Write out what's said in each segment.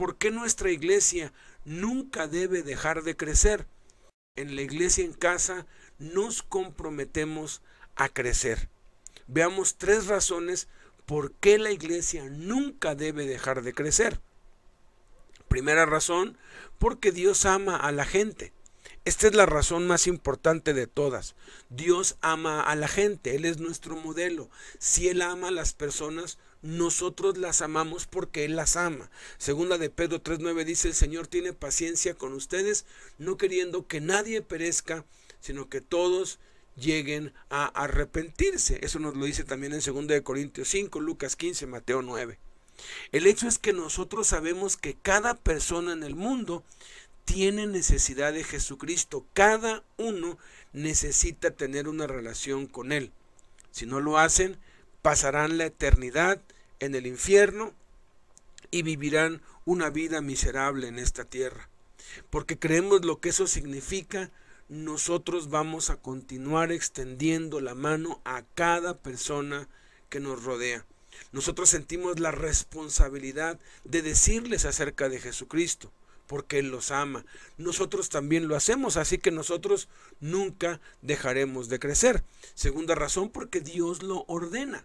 por qué nuestra iglesia nunca debe dejar de crecer. En la iglesia en casa nos comprometemos a crecer. Veamos tres razones por qué la iglesia nunca debe dejar de crecer. Primera razón, porque Dios ama a la gente. Esta es la razón más importante de todas. Dios ama a la gente, Él es nuestro modelo. Si Él ama a las personas, nosotros las amamos porque Él las ama. Segunda de Pedro 3.9 dice, el Señor tiene paciencia con ustedes, no queriendo que nadie perezca, sino que todos lleguen a arrepentirse. Eso nos lo dice también en segunda de Corintios 5, Lucas 15, Mateo 9. El hecho es que nosotros sabemos que cada persona en el mundo tiene necesidad de Jesucristo. Cada uno necesita tener una relación con Él. Si no lo hacen, pasarán la eternidad en el infierno y vivirán una vida miserable en esta tierra. Porque creemos lo que eso significa, nosotros vamos a continuar extendiendo la mano a cada persona que nos rodea. Nosotros sentimos la responsabilidad de decirles acerca de Jesucristo, porque Él los ama. Nosotros también lo hacemos, así que nosotros nunca dejaremos de crecer. Segunda razón, porque Dios lo ordena.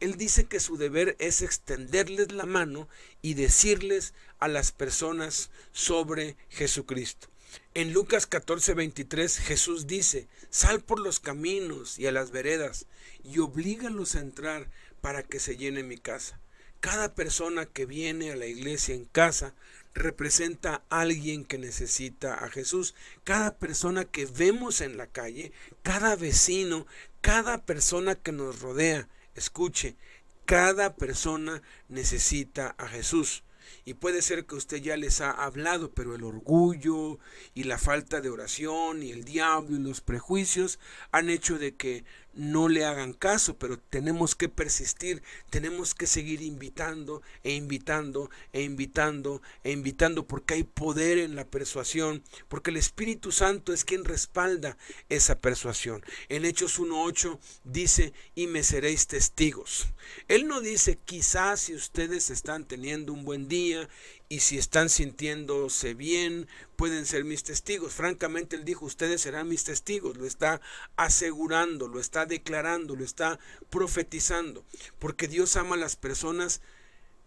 Él dice que su deber es extenderles la mano y decirles a las personas sobre Jesucristo. En Lucas 14:23 Jesús dice, sal por los caminos y a las veredas y oblígalos a entrar para que se llene mi casa. Cada persona que viene a la iglesia en casa representa a alguien que necesita a Jesús. Cada persona que vemos en la calle, cada vecino, cada persona que nos rodea Escuche, cada persona necesita a Jesús. Y puede ser que usted ya les ha hablado, pero el orgullo y la falta de oración y el diablo y los prejuicios han hecho de que no le hagan caso, pero tenemos que persistir, tenemos que seguir invitando e invitando e invitando e invitando porque hay poder en la persuasión, porque el Espíritu Santo es quien respalda esa persuasión. En Hechos 1.8 dice, y me seréis testigos. Él no dice, quizás si ustedes están teniendo un buen día y si están sintiéndose bien, pueden ser mis testigos. Francamente, él dijo, ustedes serán mis testigos. Lo está asegurando, lo está declarando, lo está profetizando. Porque Dios ama a las personas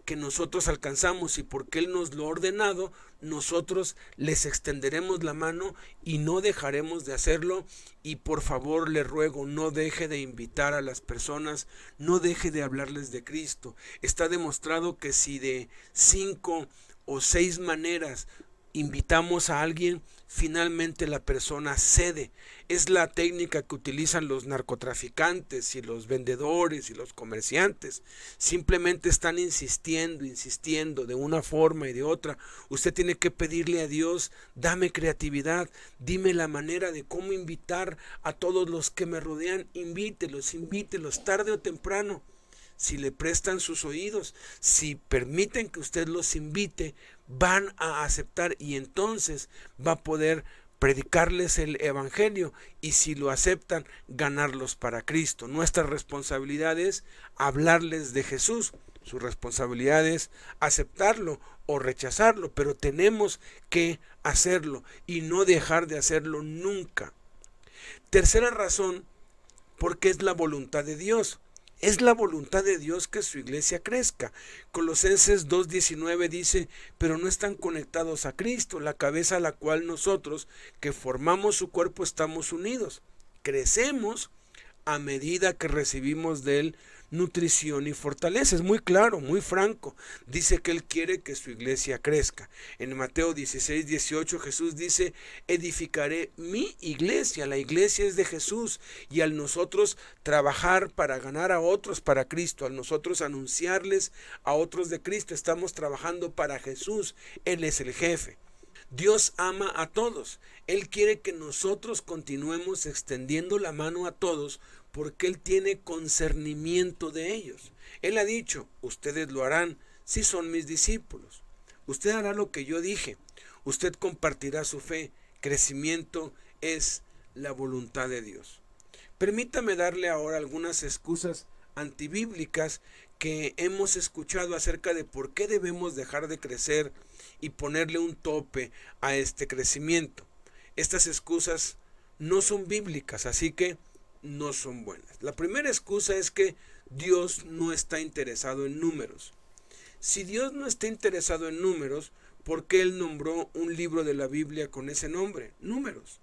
que nosotros alcanzamos y porque Él nos lo ha ordenado, nosotros les extenderemos la mano y no dejaremos de hacerlo. Y por favor le ruego, no deje de invitar a las personas, no deje de hablarles de Cristo. Está demostrado que si de cinco o seis maneras invitamos a alguien, finalmente la persona cede. Es la técnica que utilizan los narcotraficantes y los vendedores y los comerciantes. Simplemente están insistiendo, insistiendo de una forma y de otra. Usted tiene que pedirle a Dios, dame creatividad, dime la manera de cómo invitar a todos los que me rodean, invítelos, invítelos, tarde o temprano si le prestan sus oídos, si permiten que usted los invite, van a aceptar y entonces va a poder predicarles el Evangelio y si lo aceptan, ganarlos para Cristo. Nuestra responsabilidad es hablarles de Jesús, su responsabilidad es aceptarlo o rechazarlo, pero tenemos que hacerlo y no dejar de hacerlo nunca. Tercera razón, porque es la voluntad de Dios. Es la voluntad de Dios que su iglesia crezca. Colosenses 2.19 dice, pero no están conectados a Cristo, la cabeza a la cual nosotros, que formamos su cuerpo, estamos unidos. Crecemos a medida que recibimos de Él nutrición y fortaleza. Es muy claro, muy franco. Dice que Él quiere que su iglesia crezca. En Mateo 16, 18 Jesús dice, edificaré mi iglesia. La iglesia es de Jesús. Y al nosotros trabajar para ganar a otros para Cristo, al nosotros anunciarles a otros de Cristo, estamos trabajando para Jesús. Él es el jefe. Dios ama a todos. Él quiere que nosotros continuemos extendiendo la mano a todos porque Él tiene concernimiento de ellos. Él ha dicho, ustedes lo harán si son mis discípulos. Usted hará lo que yo dije. Usted compartirá su fe. Crecimiento es la voluntad de Dios. Permítame darle ahora algunas excusas antibíblicas que hemos escuchado acerca de por qué debemos dejar de crecer y ponerle un tope a este crecimiento. Estas excusas no son bíblicas, así que no son buenas. La primera excusa es que Dios no está interesado en números. Si Dios no está interesado en números, ¿por qué Él nombró un libro de la Biblia con ese nombre? Números.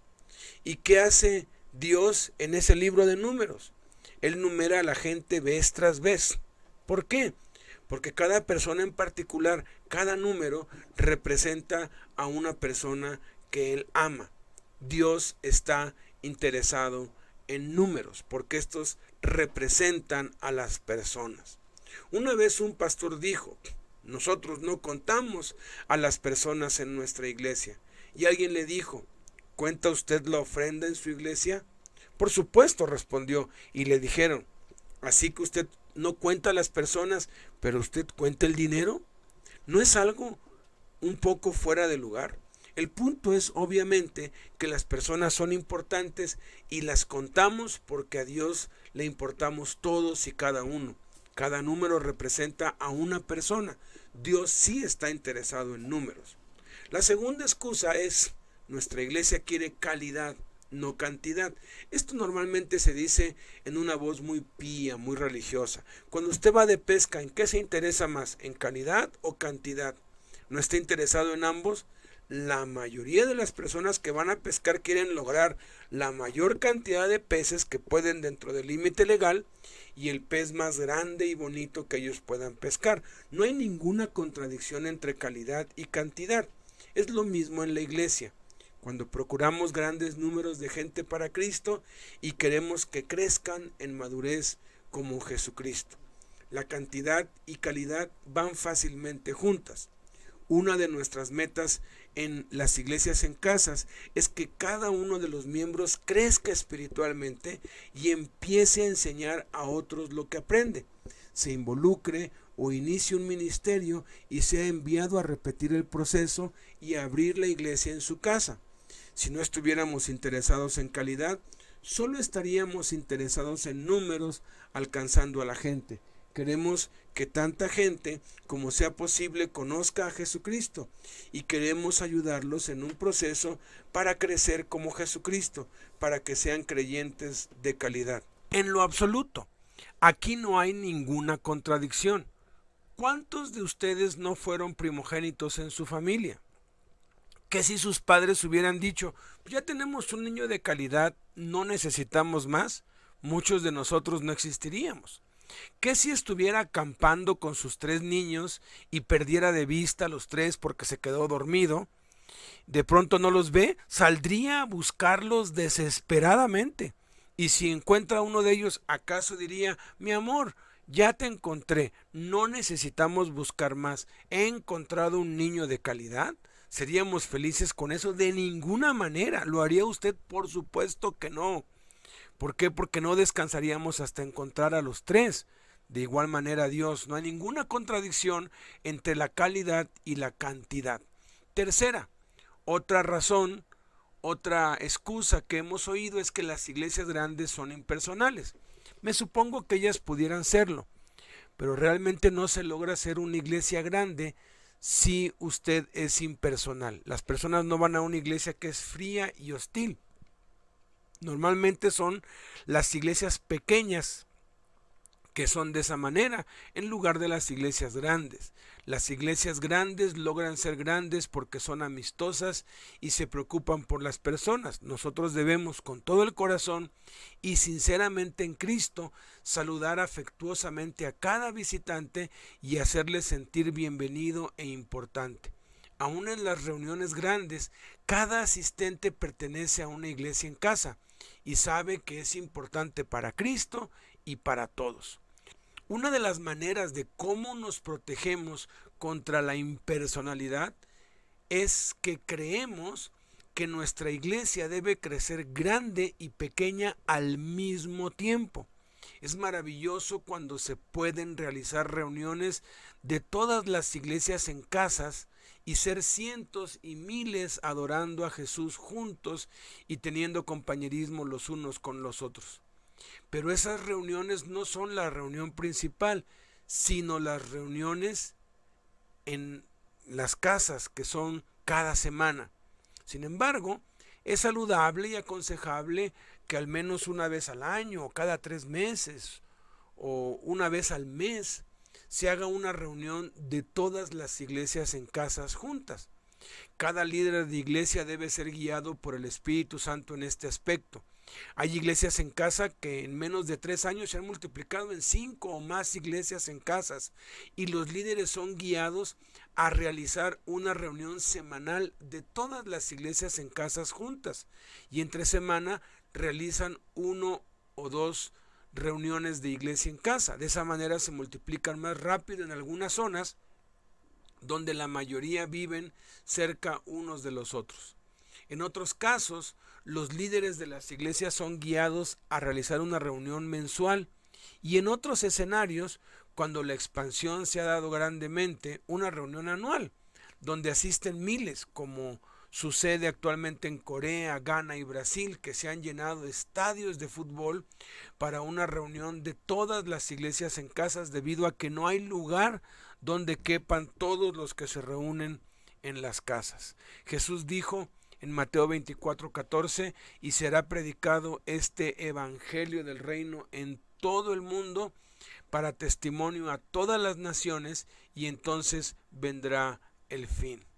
¿Y qué hace Dios en ese libro de números? Él numera a la gente vez tras vez. ¿Por qué? Porque cada persona en particular, cada número, representa a una persona que Él ama. Dios está interesado en números, porque estos representan a las personas. Una vez un pastor dijo, nosotros no contamos a las personas en nuestra iglesia. Y alguien le dijo, ¿cuenta usted la ofrenda en su iglesia? Por supuesto, respondió, y le dijeron, así que usted no cuenta a las personas, pero usted cuenta el dinero. ¿No es algo un poco fuera de lugar? El punto es obviamente que las personas son importantes y las contamos porque a Dios le importamos todos y cada uno. Cada número representa a una persona. Dios sí está interesado en números. La segunda excusa es, nuestra iglesia quiere calidad, no cantidad. Esto normalmente se dice en una voz muy pía, muy religiosa. Cuando usted va de pesca, ¿en qué se interesa más? ¿En calidad o cantidad? ¿No está interesado en ambos? la mayoría de las personas que van a pescar quieren lograr la mayor cantidad de peces que pueden dentro del límite legal y el pez más grande y bonito que ellos puedan pescar. No hay ninguna contradicción entre calidad y cantidad. Es lo mismo en la iglesia. Cuando procuramos grandes números de gente para Cristo y queremos que crezcan en madurez como Jesucristo. La cantidad y calidad van fácilmente juntas. Una de nuestras metas en las iglesias en casas es que cada uno de los miembros crezca espiritualmente y empiece a enseñar a otros lo que aprende, se involucre o inicie un ministerio y sea enviado a repetir el proceso y a abrir la iglesia en su casa. Si no estuviéramos interesados en calidad, solo estaríamos interesados en números alcanzando a la gente. Queremos que tanta gente como sea posible conozca a Jesucristo y queremos ayudarlos en un proceso para crecer como Jesucristo, para que sean creyentes de calidad. En lo absoluto, aquí no hay ninguna contradicción. ¿Cuántos de ustedes no fueron primogénitos en su familia? Que si sus padres hubieran dicho, pues ya tenemos un niño de calidad, no necesitamos más, muchos de nosotros no existiríamos. ¿Qué si estuviera acampando con sus tres niños y perdiera de vista a los tres porque se quedó dormido? De pronto no los ve, saldría a buscarlos desesperadamente. Y si encuentra uno de ellos, ¿acaso diría, mi amor, ya te encontré, no necesitamos buscar más, he encontrado un niño de calidad? ¿Seríamos felices con eso? De ninguna manera. ¿Lo haría usted? Por supuesto que no. ¿Por qué? Porque no descansaríamos hasta encontrar a los tres. De igual manera Dios, no hay ninguna contradicción entre la calidad y la cantidad. Tercera, otra razón, otra excusa que hemos oído es que las iglesias grandes son impersonales. Me supongo que ellas pudieran serlo, pero realmente no se logra ser una iglesia grande si usted es impersonal. Las personas no van a una iglesia que es fría y hostil. Normalmente son las iglesias pequeñas que son de esa manera, en lugar de las iglesias grandes. Las iglesias grandes logran ser grandes porque son amistosas y se preocupan por las personas. Nosotros debemos con todo el corazón y sinceramente en Cristo saludar afectuosamente a cada visitante y hacerle sentir bienvenido e importante. Aún en las reuniones grandes, cada asistente pertenece a una iglesia en casa y sabe que es importante para Cristo y para todos. Una de las maneras de cómo nos protegemos contra la impersonalidad es que creemos que nuestra iglesia debe crecer grande y pequeña al mismo tiempo. Es maravilloso cuando se pueden realizar reuniones de todas las iglesias en casas y ser cientos y miles adorando a Jesús juntos y teniendo compañerismo los unos con los otros. Pero esas reuniones no son la reunión principal, sino las reuniones en las casas que son cada semana. Sin embargo, es saludable y aconsejable que al menos una vez al año, o cada tres meses, o una vez al mes, se haga una reunión de todas las iglesias en casas juntas. Cada líder de iglesia debe ser guiado por el Espíritu Santo en este aspecto. Hay iglesias en casa que en menos de tres años se han multiplicado en cinco o más iglesias en casas y los líderes son guiados a realizar una reunión semanal de todas las iglesias en casas juntas y entre semana realizan uno o dos reuniones de iglesia en casa. De esa manera se multiplican más rápido en algunas zonas donde la mayoría viven cerca unos de los otros. En otros casos, los líderes de las iglesias son guiados a realizar una reunión mensual y en otros escenarios, cuando la expansión se ha dado grandemente, una reunión anual, donde asisten miles, como Sucede actualmente en Corea, Ghana y Brasil que se han llenado estadios de fútbol para una reunión de todas las iglesias en casas debido a que no hay lugar donde quepan todos los que se reúnen en las casas. Jesús dijo en Mateo 24, 14, y será predicado este evangelio del reino en todo el mundo para testimonio a todas las naciones y entonces vendrá el fin.